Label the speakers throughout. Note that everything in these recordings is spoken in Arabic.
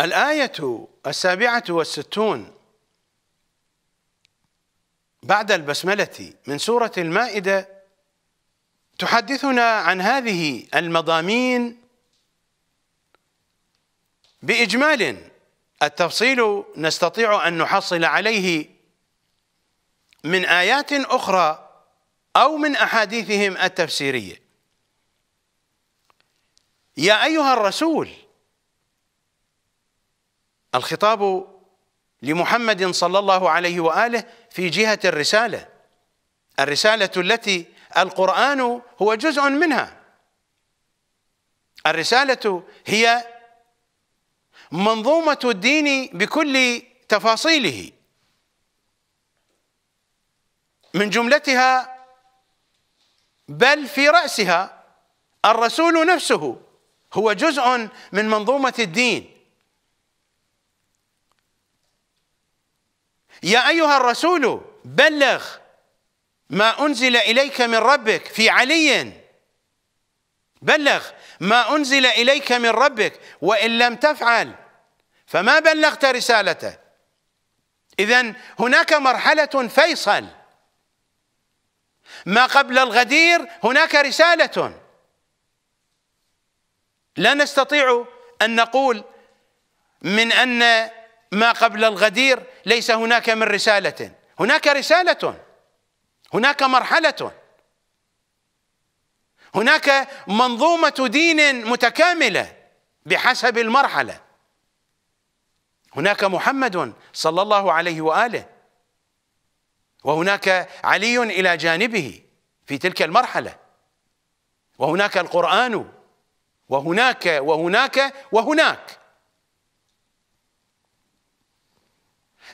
Speaker 1: الآية السابعة والستون بعد البسملة من سورة المائدة تحدثنا عن هذه المضامين بإجمال التفصيل نستطيع أن نحصل عليه من آيات أخرى أو من أحاديثهم التفسيرية يا أيها الرسول الخطاب لمحمد صلى الله عليه واله في جهه الرساله الرساله التي القران هو جزء منها الرساله هي منظومه الدين بكل تفاصيله من جملتها بل في راسها الرسول نفسه هو جزء من منظومه الدين يا أيها الرسول بلغ ما أنزل إليك من ربك في علي بلغ ما أنزل إليك من ربك وإن لم تفعل فما بلغت رسالته إذا هناك مرحلة فيصل ما قبل الغدير هناك رسالة لا نستطيع أن نقول من أن ما قبل الغدير ليس هناك من رسالة هناك رسالة هناك مرحلة هناك منظومة دين متكاملة بحسب المرحلة هناك محمد صلى الله عليه وآله وهناك علي إلى جانبه في تلك المرحلة وهناك القرآن وهناك وهناك وهناك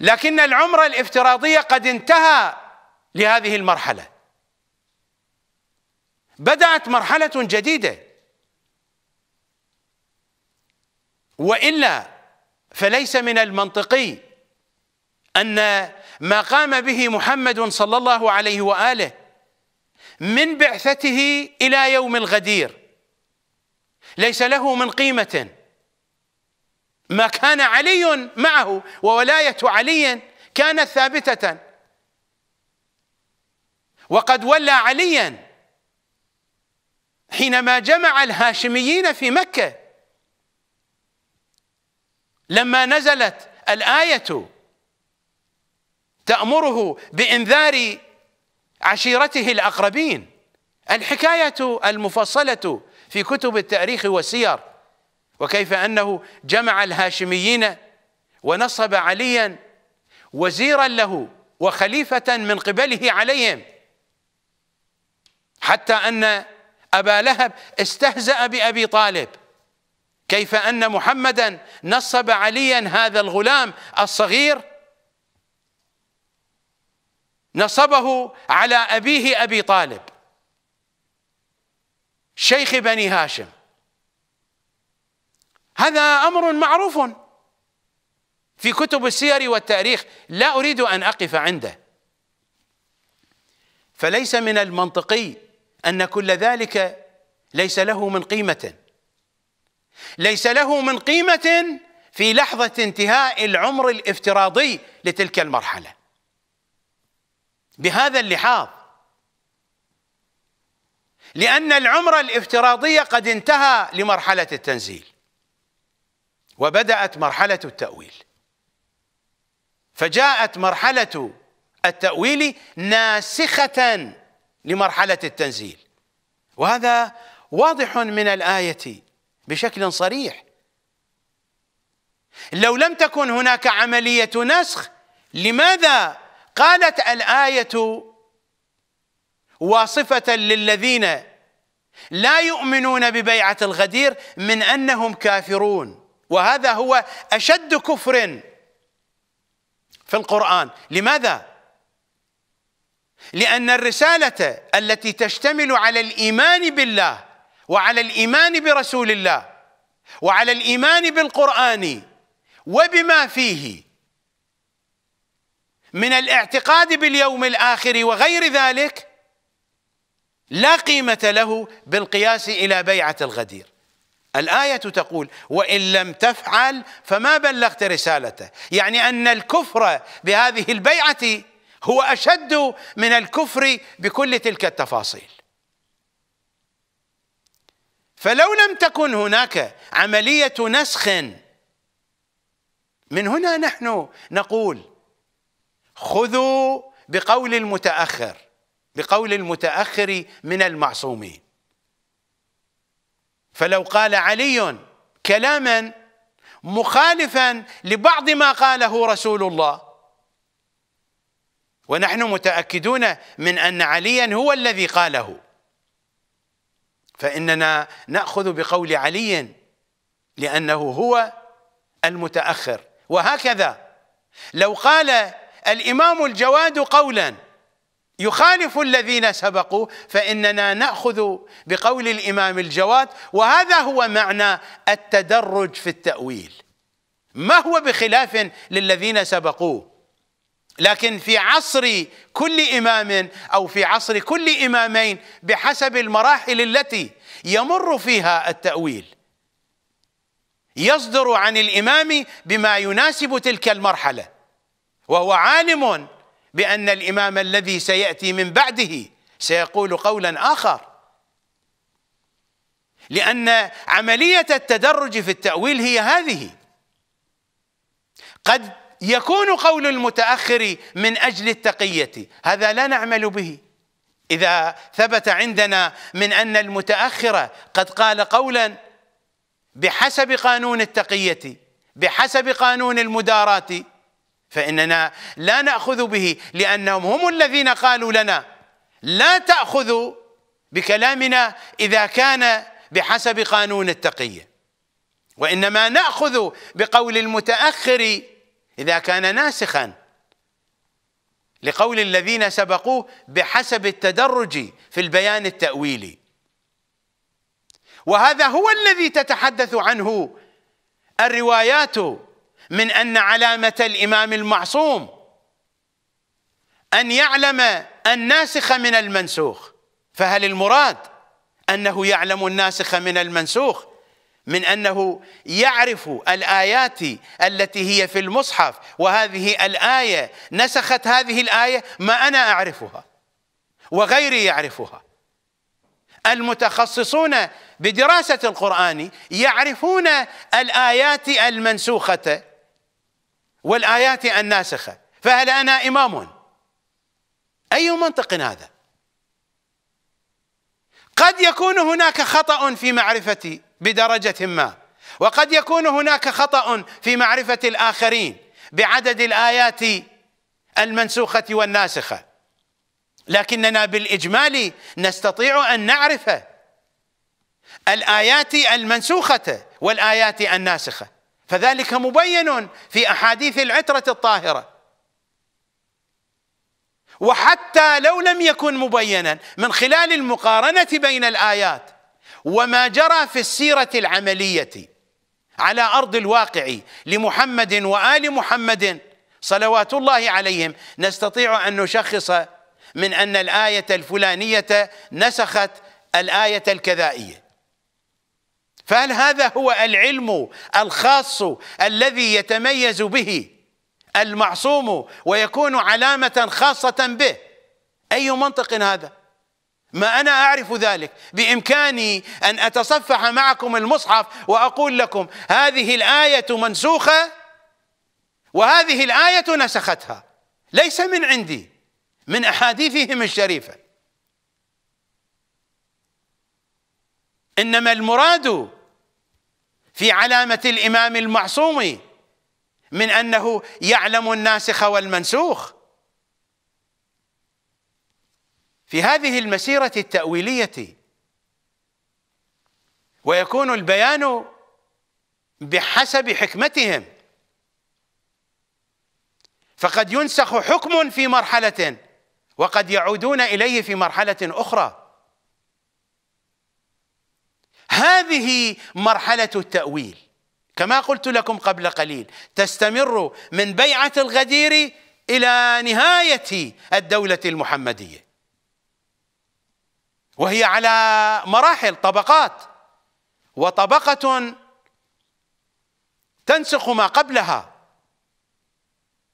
Speaker 1: لكن العمرة الافتراضية قد انتهى لهذه المرحلة بدأت مرحلة جديدة وإلا فليس من المنطقي أن ما قام به محمد صلى الله عليه وآله من بعثته إلى يوم الغدير ليس له من قيمة ما كان علي معه وولاية علي كانت ثابتة وقد ولى عليا حينما جمع الهاشميين في مكة لما نزلت الآية تأمره بإنذار عشيرته الأقربين الحكاية المفصلة في كتب التاريخ والسير وكيف أنه جمع الهاشميين ونصب عليا وزيرا له وخليفة من قبله عليهم حتى أن أبا لهب استهزأ بأبي طالب كيف أن محمدا نصب عليا هذا الغلام الصغير نصبه على أبيه أبي طالب شيخ بني هاشم هذا امر معروف في كتب السير والتاريخ لا اريد ان اقف عنده فليس من المنطقي ان كل ذلك ليس له من قيمه ليس له من قيمه في لحظه انتهاء العمر الافتراضي لتلك المرحله بهذا اللحاظ لان العمر الافتراضي قد انتهى لمرحله التنزيل وبدأت مرحلة التأويل فجاءت مرحلة التأويل ناسخة لمرحلة التنزيل وهذا واضح من الآية بشكل صريح لو لم تكن هناك عملية نسخ لماذا قالت الآية واصفة للذين لا يؤمنون ببيعة الغدير من أنهم كافرون وهذا هو اشد كفر في القران لماذا لان الرساله التي تشتمل على الايمان بالله وعلى الايمان برسول الله وعلى الايمان بالقران وبما فيه من الاعتقاد باليوم الاخر وغير ذلك لا قيمه له بالقياس الى بيعه الغدير الآية تقول وإن لم تفعل فما بلغت رسالته يعني أن الكفر بهذه البيعة هو أشد من الكفر بكل تلك التفاصيل فلو لم تكن هناك عملية نسخ من هنا نحن نقول خذوا بقول المتأخر بقول المتأخر من المعصومين فلو قال علي كلاما مخالفا لبعض ما قاله رسول الله ونحن متاكدون من ان عليا هو الذي قاله فاننا ناخذ بقول علي لانه هو المتاخر وهكذا لو قال الامام الجواد قولا يخالف الذين سبقوا فإننا نأخذ بقول الإمام الجواد وهذا هو معنى التدرج في التأويل ما هو بخلاف للذين سبقوه لكن في عصر كل إمام أو في عصر كل إمامين بحسب المراحل التي يمر فيها التأويل يصدر عن الإمام بما يناسب تلك المرحلة وهو عالم بأن الإمام الذي سيأتي من بعده سيقول قولا آخر لأن عملية التدرج في التأويل هي هذه قد يكون قول المتأخر من أجل التقية هذا لا نعمل به إذا ثبت عندنا من أن المتأخر قد قال قولا بحسب قانون التقية بحسب قانون المدارات فإننا لا نأخذ به لأنهم هم الذين قالوا لنا لا تأخذوا بكلامنا إذا كان بحسب قانون التقية وإنما نأخذ بقول المتأخر إذا كان ناسخا لقول الذين سبقوه بحسب التدرج في البيان التأويلي وهذا هو الذي تتحدث عنه الروايات من أن علامة الإمام المعصوم أن يعلم الناسخ من المنسوخ فهل المراد أنه يعلم الناسخ من المنسوخ من أنه يعرف الآيات التي هي في المصحف وهذه الآية نسخت هذه الآية ما أنا أعرفها وغيري يعرفها المتخصصون بدراسة القرآن يعرفون الآيات المنسوخة والآيات الناسخة فهل أنا إمام أي منطق هذا قد يكون هناك خطأ في معرفتي بدرجة ما وقد يكون هناك خطأ في معرفة الآخرين بعدد الآيات المنسوخة والناسخة لكننا بالإجمال نستطيع أن نعرف الآيات المنسوخة والآيات الناسخة فذلك مبين في احاديث العتره الطاهره وحتى لو لم يكن مبينا من خلال المقارنه بين الايات وما جرى في السيره العمليه على ارض الواقع لمحمد وال محمد صلوات الله عليهم نستطيع ان نشخص من ان الايه الفلانيه نسخت الايه الكذائيه فهل هذا هو العلم الخاص الذي يتميز به المعصوم ويكون علامة خاصة به أي منطق هذا ما أنا أعرف ذلك بإمكاني أن أتصفح معكم المصحف وأقول لكم هذه الآية منسوخة وهذه الآية نسختها ليس من عندي من أحاديثهم الشريفة إنما المراد في علامة الإمام المعصوم من أنه يعلم الناسخ والمنسوخ في هذه المسيرة التأويلية ويكون البيان بحسب حكمتهم فقد ينسخ حكم في مرحلة وقد يعودون إليه في مرحلة أخرى هذه مرحلة التأويل كما قلت لكم قبل قليل تستمر من بيعة الغدير إلى نهاية الدولة المحمدية وهي على مراحل طبقات وطبقة تنسخ ما قبلها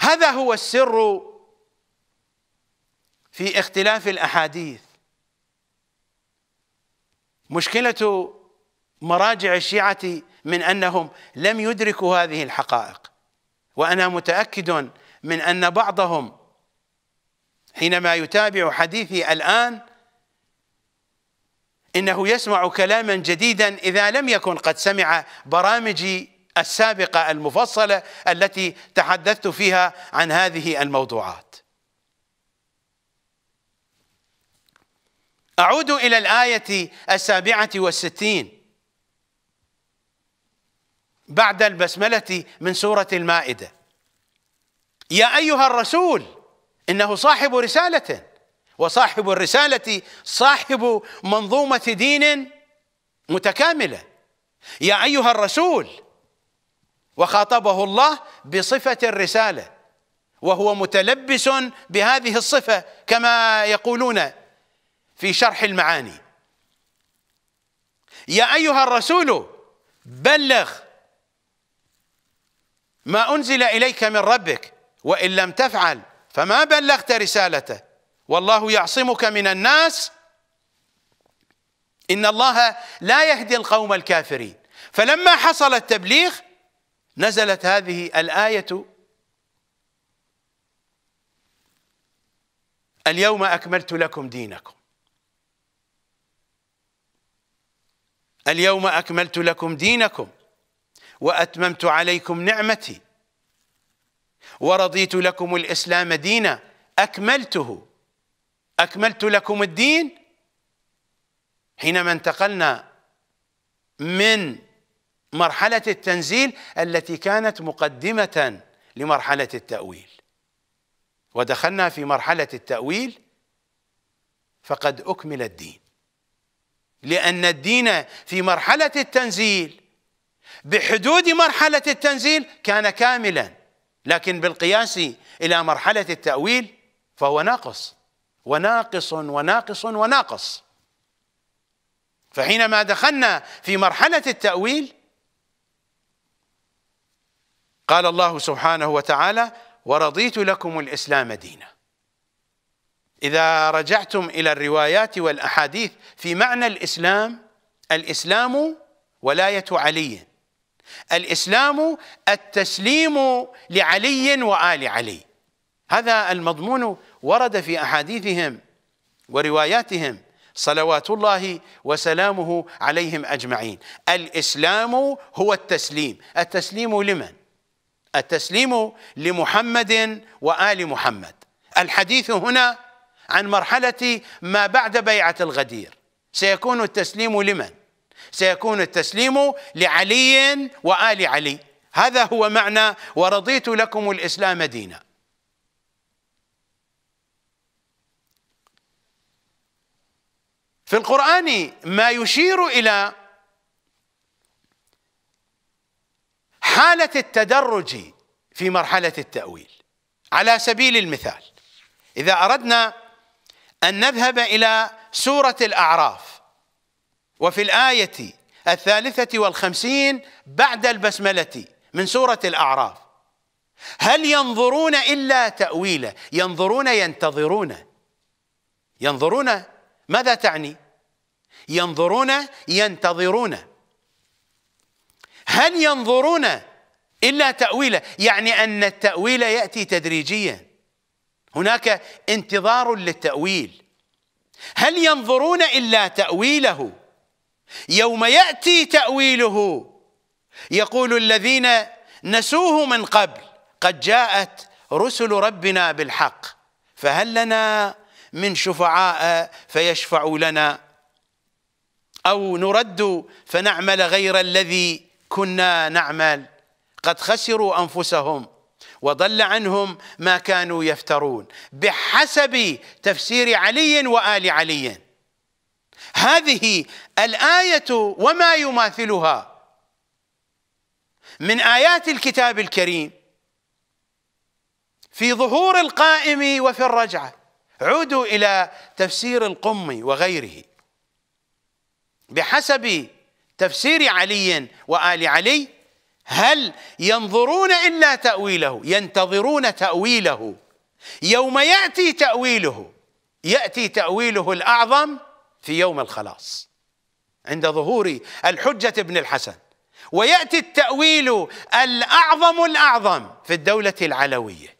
Speaker 1: هذا هو السر في اختلاف الأحاديث مشكلة مراجع الشيعة من أنهم لم يدركوا هذه الحقائق وأنا متأكد من أن بعضهم حينما يتابع حديثي الآن إنه يسمع كلاما جديدا إذا لم يكن قد سمع برامجي السابقة المفصلة التي تحدثت فيها عن هذه الموضوعات أعود إلى الآية السابعة والستين بعد البسملة من سورة المائدة يا أيها الرسول إنه صاحب رسالة وصاحب الرسالة صاحب منظومة دين متكاملة يا أيها الرسول وخاطبه الله بصفة الرسالة وهو متلبس بهذه الصفة كما يقولون في شرح المعاني يا أيها الرسول بلغ ما أنزل إليك من ربك وإن لم تفعل فما بلغت رسالته والله يعصمك من الناس إن الله لا يهدي القوم الكافرين فلما حصل التبليغ نزلت هذه الآية اليوم أكملت لكم دينكم اليوم أكملت لكم دينكم وأتممت عليكم نعمتي ورضيت لكم الإسلام دينا أكملته أكملت لكم الدين حينما انتقلنا من مرحلة التنزيل التي كانت مقدمة لمرحلة التأويل ودخلنا في مرحلة التأويل فقد أكمل الدين لأن الدين في مرحلة التنزيل بحدود مرحلة التنزيل كان كاملا لكن بالقياس إلى مرحلة التأويل فهو ناقص وناقص وناقص وناقص فحينما دخلنا في مرحلة التأويل قال الله سبحانه وتعالى ورضيت لكم الإسلام دينا إذا رجعتم إلى الروايات والأحاديث في معنى الإسلام الإسلام ولاية علي الاسلام التسليم لعلي وال علي هذا المضمون ورد في احاديثهم ورواياتهم صلوات الله وسلامه عليهم اجمعين الاسلام هو التسليم التسليم لمن التسليم لمحمد وال محمد الحديث هنا عن مرحله ما بعد بيعه الغدير سيكون التسليم لمن سيكون التسليم لعلي وآل علي هذا هو معنى ورضيت لكم الإسلام دينا في القرآن ما يشير إلى حالة التدرج في مرحلة التأويل على سبيل المثال إذا أردنا أن نذهب إلى سورة الأعراف وفي الآية الثالثة والخمسين بعد البسملة من سورة الأعراف هل ينظرون إلا تأويله ينظرون ينتظرون ينظرون ماذا تعني ينظرون ينتظرون هل ينظرون إلا تأويله يعني أن التأويل يأتي تدريجيا هناك انتظار للتأويل هل ينظرون إلا تأويله يوم ياتي تاويله يقول الذين نسوه من قبل قد جاءت رسل ربنا بالحق فهل لنا من شفعاء فيشفعوا لنا او نرد فنعمل غير الذي كنا نعمل قد خسروا انفسهم وضل عنهم ما كانوا يفترون بحسب تفسير علي وال علي هذه الايه وما يماثلها من ايات الكتاب الكريم في ظهور القائم وفي الرجعه عودوا الى تفسير القم وغيره بحسب تفسير علي وال علي هل ينظرون الا تاويله ينتظرون تاويله يوم ياتي تاويله ياتي تاويله الاعظم في يوم الخلاص عند ظهور الحجة ابن الحسن ويأتي التأويل الأعظم الأعظم في الدولة العلوية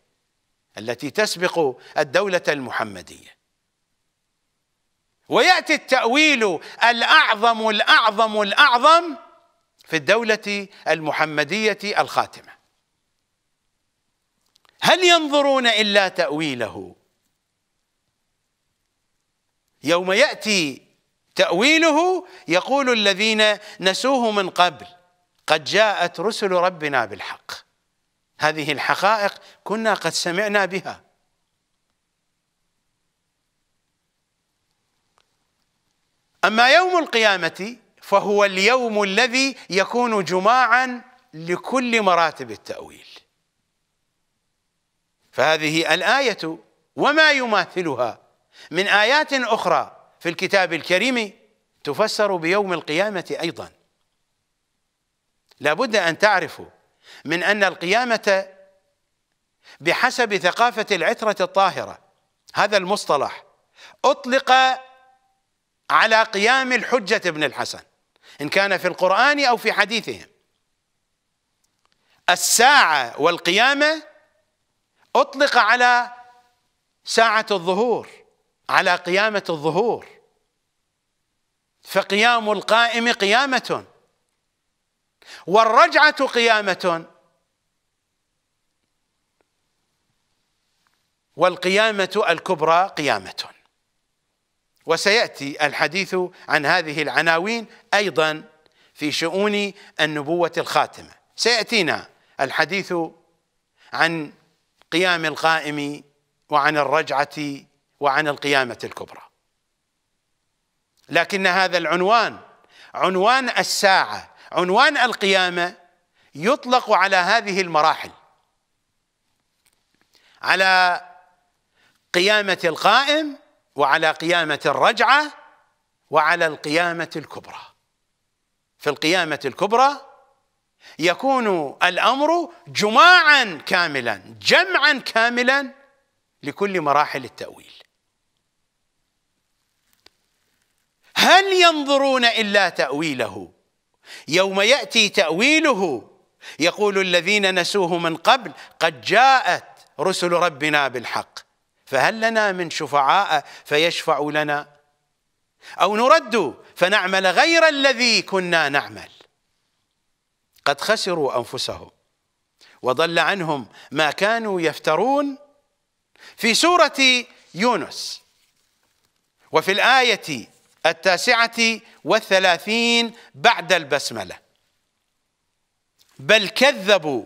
Speaker 1: التي تسبق الدولة المحمدية ويأتي التأويل الأعظم الأعظم الأعظم في الدولة المحمدية الخاتمة هل ينظرون إلا تأويله يوم يأتي تأويله يقول الذين نسوه من قبل قد جاءت رسل ربنا بالحق هذه الحقائق كنا قد سمعنا بها أما يوم القيامة فهو اليوم الذي يكون جماعا لكل مراتب التأويل فهذه الآية وما يماثلها من آيات أخرى في الكتاب الكريم تفسر بيوم القيامة أيضا لابد أن تعرفوا من أن القيامة بحسب ثقافة العترة الطاهرة هذا المصطلح أطلق على قيام الحجة ابن الحسن إن كان في القرآن أو في حديثهم الساعة والقيامة أطلق على ساعة الظهور على قيامة الظهور فقيام القائم قيامة والرجعة قيامة والقيامة الكبرى قيامة وسيأتي الحديث عن هذه العناوين أيضا في شؤون النبوة الخاتمة سيأتينا الحديث عن قيام القائم وعن الرجعة وعن القيامه الكبرى لكن هذا العنوان عنوان الساعه عنوان القيامه يطلق على هذه المراحل على قيامه القائم وعلى قيامه الرجعه وعلى القيامه الكبرى في القيامه الكبرى يكون الامر جماعا كاملا جمعا كاملا لكل مراحل التاويل هل ينظرون الا تاويله يوم ياتي تاويله يقول الذين نسوه من قبل قد جاءت رسل ربنا بالحق فهل لنا من شفعاء فيشفع لنا او نرد فنعمل غير الذي كنا نعمل قد خسروا انفسهم وضل عنهم ما كانوا يفترون في سوره يونس وفي الايه التاسعة والثلاثين بعد البسملة بل كذبوا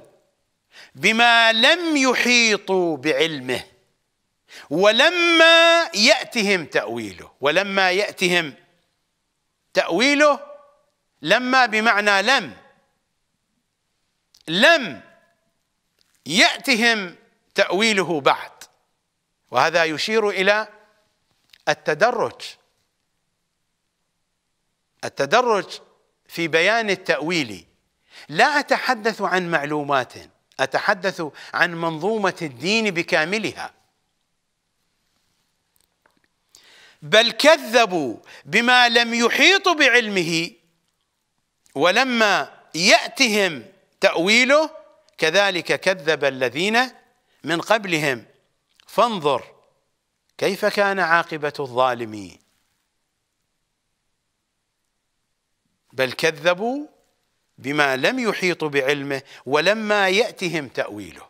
Speaker 1: بما لم يحيطوا بعلمه ولما يأتهم تأويله ولما يأتهم تأويله لما بمعنى لم لم يأتهم تأويله بعد وهذا يشير إلى التدرج التدرج في بيان التأويل لا أتحدث عن معلومات أتحدث عن منظومة الدين بكاملها بل كذبوا بما لم يحيطوا بعلمه ولما يأتهم تأويله كذلك كذب الذين من قبلهم فانظر كيف كان عاقبة الظالمين بل كذبوا بما لم يحيطوا بعلمه ولما يأتهم تأويله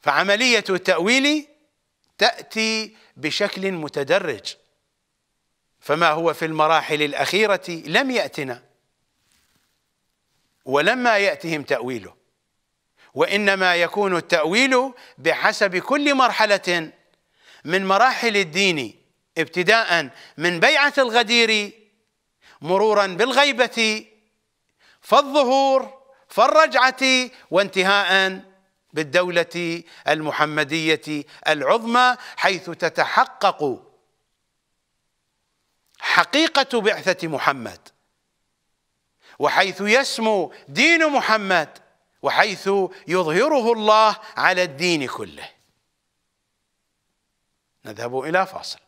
Speaker 1: فعملية التأويل تأتي بشكل متدرج فما هو في المراحل الأخيرة لم يأتنا ولما يأتهم تأويله وإنما يكون التأويل بحسب كل مرحلة من مراحل الدين ابتداء من بيعة الغدير مرورا بالغيبة فالظهور فالرجعة وانتهاء بالدولة المحمدية العظمى حيث تتحقق حقيقة بعثة محمد وحيث يسمو دين محمد وحيث يظهره الله على الدين كله نذهب إلى فاصل